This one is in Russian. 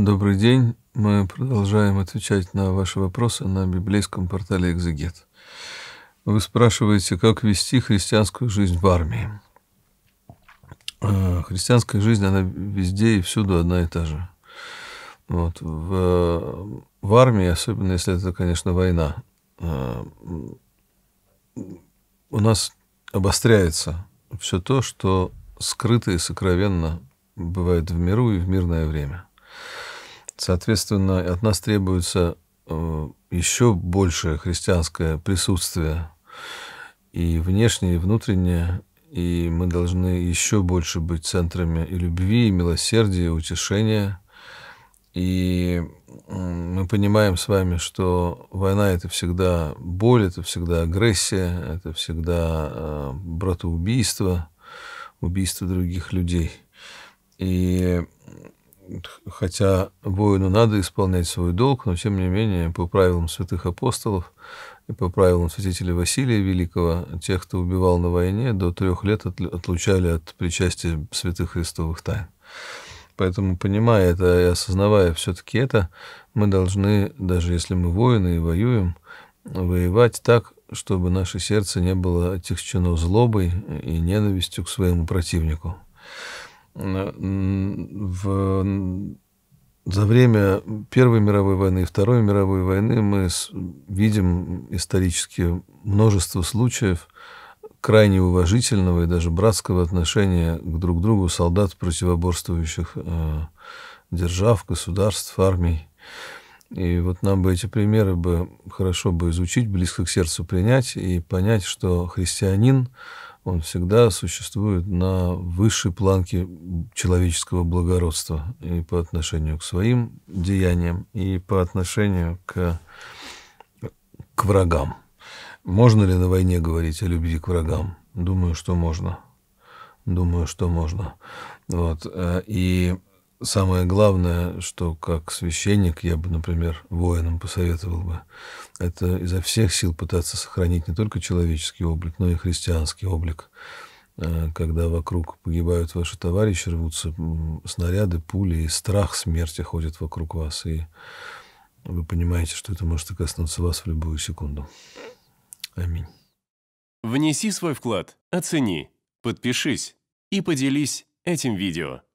Добрый день. Мы продолжаем отвечать на ваши вопросы на библейском портале «Экзегет». Вы спрашиваете, как вести христианскую жизнь в армии. Э, христианская жизнь, она везде и всюду одна и та же. Вот. В, в армии, особенно если это, конечно, война, э, у нас обостряется все то, что скрыто и сокровенно бывает в миру и в мирное время. Соответственно, от нас требуется э, еще большее христианское присутствие и внешнее, и внутреннее, и мы должны еще больше быть центрами и любви, и милосердия, и утешения. И мы понимаем с вами, что война — это всегда боль, это всегда агрессия, это всегда э, братоубийство, убийство других людей. И хотя воину надо исполнять свой долг, но тем не менее, по правилам святых апостолов и по правилам святителя Василия Великого, тех, кто убивал на войне, до трех лет отлучали от причастия святых христовых тайн. Поэтому, понимая это и осознавая все-таки это, мы должны, даже если мы воины и воюем, воевать так, чтобы наше сердце не было отягчено злобой и ненавистью к своему противнику в, за время Первой мировой войны и Второй мировой войны мы с, видим исторически множество случаев крайне уважительного и даже братского отношения к друг другу солдат противоборствующих э, держав, государств, армий. И вот нам бы эти примеры бы хорошо бы изучить, близко к сердцу принять и понять, что христианин он всегда существует на высшей планке человеческого благородства и по отношению к своим деяниям, и по отношению к, к врагам. Можно ли на войне говорить о любви к врагам? Думаю, что можно. Думаю, что можно. Вот. Э, и самое главное, что как священник я бы, например, воинам посоветовал бы, это изо всех сил пытаться сохранить не только человеческий облик, но и христианский облик. Э, когда вокруг погибают ваши товарищи, рвутся снаряды, пули, и страх смерти ходит вокруг вас, и вы понимаете, что это может коснуться вас в любую секунду. Аминь. Внеси свой вклад, оцени, подпишись и поделись этим видео.